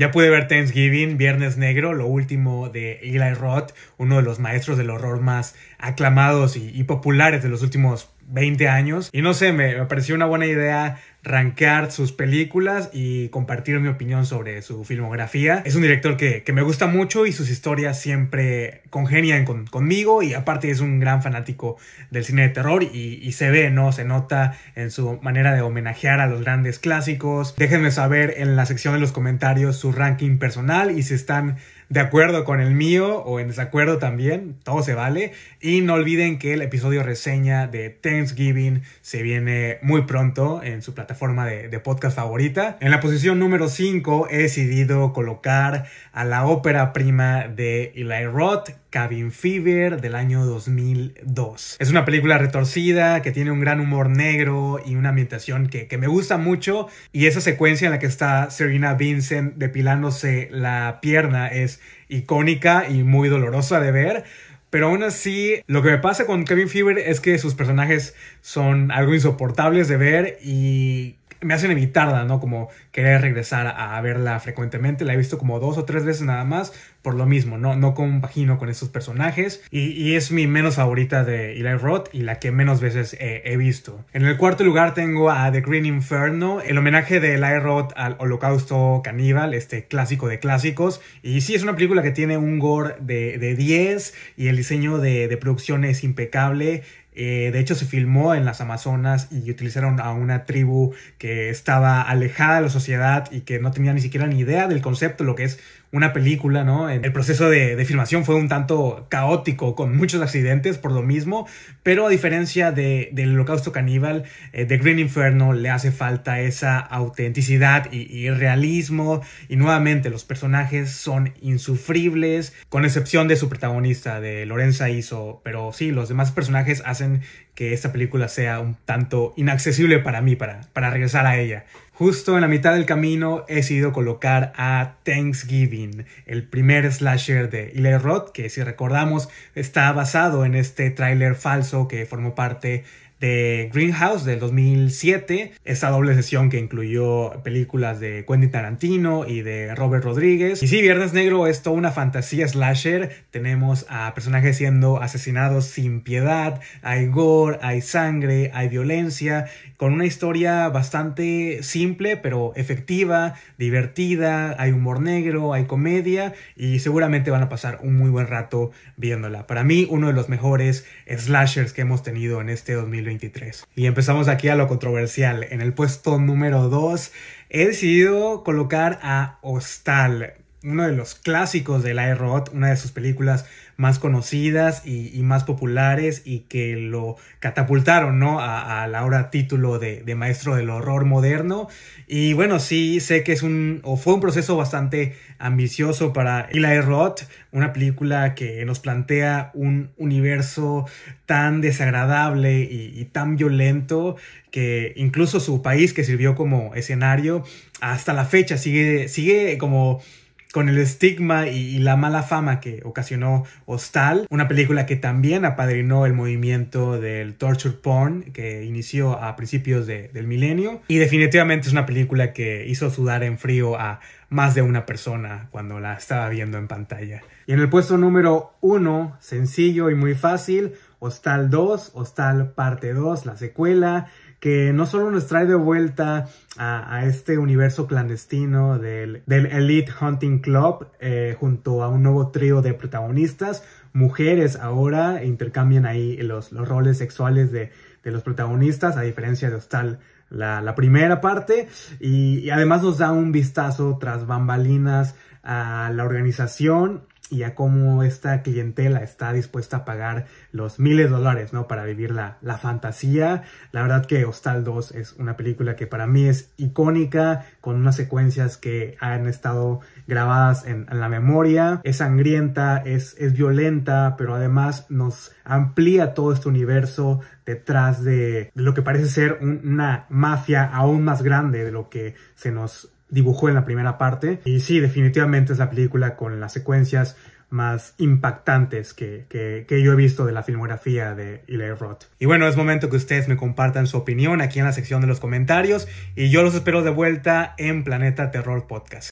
Ya pude ver Thanksgiving, Viernes Negro, lo último de Eli Roth, uno de los maestros del horror más aclamados y, populares de los últimos 20 años. Y no sé, me, pareció una buena idea rankear sus películas y compartir mi opinión sobre su filmografía. Es un director que, me gusta mucho y sus historias siempre congenian conmigo y aparte es un gran fanático del cine de terror y, y, se ve, ¿no? Se nota en su manera de homenajear a los grandes clásicos. Déjenme saber en la sección de los comentarios su ranking personal y si están de acuerdo con el mío o en desacuerdo también, todo se vale. Y no olviden que el episodio reseña de Thanksgiving se viene muy pronto en su plataforma de, podcast favorita. En la posición número 5 he decidido colocar a la ópera prima de Eli Roth, Cabin Fever del año 2002. Es una película retorcida que tiene un gran humor negro y una ambientación que, que, me gusta mucho y esa secuencia en la que está Serena Vincent depilándose la pierna es icónica y muy dolorosa de ver. Pero aún así, lo que me pasa con Kevin Fever es que sus personajes son algo insoportables de ver y me hacen evitarla, ¿no? Como querer regresar a, verla frecuentemente. La he visto como dos o tres veces nada más, por lo mismo, ¿no? No compagino con estos personajes. Y, es mi menos favorita de Eli Roth y la que menos veces he visto. En el cuarto lugar tengo a The Green Inferno, el homenaje de Eli Roth al holocausto caníbal, este clásico de clásicos. Y sí, es una película que tiene un gore de, 10 y el diseño de, de producción es impecable. Eh, de hecho, se filmó en las Amazonas y utilizaron a una tribu que estaba alejada de la sociedad y que no tenía ni siquiera ni idea del concepto, lo que es una película, ¿no? El proceso de, de, filmación fue un tanto caótico, con muchos accidentes por lo mismo, pero a diferencia del de, holocausto caníbal, eh, de The Green Inferno le hace falta esa autenticidad y, y, realismo, y nuevamente los personajes son insufribles, con excepción de su protagonista, de Lorenza Iso, pero sí, los demás personajes hacen que esta película sea un tanto inaccesible para mí, para, para regresar a ella. Justo en la mitad del camino he decidido colocar a Thanksgiving, el primer slasher de Eli Roth, que si recordamos está basado en este tráiler falso que formó parte de Greenhouse del 2007, esta doble sesión que incluyó películas de Quentin Tarantino y de Robert Rodríguez. Y sí, Viernes Negro es toda una fantasía slasher, tenemos a personajes siendo asesinados sin piedad, hay gore, hay sangre, hay violencia, con una historia bastante simple pero efectiva, divertida, hay humor negro, hay comedia y seguramente van a pasar un muy buen rato viéndola. Para mí, uno de los mejores slashers que hemos tenido en este 2020 y empezamos aquí a lo controversial. En el puesto número 2 he decidido colocar a Hostal uno de los clásicos de la una de sus películas más conocidas y, más populares y que lo catapultaron, ¿no? A, la hora título de, maestro del horror moderno. Y bueno, sí, sé que es un, o fue un proceso bastante ambicioso para Eli Roth, una película que nos plantea un universo tan desagradable y, tan violento que incluso su país que sirvió como escenario hasta la fecha sigue, sigue como con el estigma y, la mala fama que ocasionó Hostal, una película que también apadrinó el movimiento del torture porn que inició a principios del milenio y definitivamente es una película que hizo sudar en frío a más de una persona cuando la estaba viendo en pantalla. Y en el puesto número uno, sencillo y muy fácil, Hostal 2, Hostal parte 2, la secuela, que no solo nos trae de vuelta a, este universo clandestino del, del Elite Hunting Club eh, junto a un nuevo trío de protagonistas, mujeres ahora intercambian ahí los, roles sexuales de, los protagonistas, a diferencia de Hostal la, primera parte y, además nos da un vistazo tras bambalinas a la organización y a cómo esta clientela está dispuesta a pagar los miles de dólares, ¿no? Para vivir la, fantasía. La verdad que Hostal 2 es una película que para mí es icónica, con unas secuencias que han estado grabadas en, la memoria. Es sangrienta, es, es violenta, pero además nos amplía todo este universo detrás de lo que parece ser una mafia aún más grande de lo que se nos dibujó en la primera parte. Y sí, definitivamente es la película con las secuencias más impactantes que, yo he visto de la filmografía de Eli Roth. Y bueno, es momento que ustedes me compartan su opinión aquí en la sección de los comentarios y yo los espero de vuelta en Planeta Terror Podcast.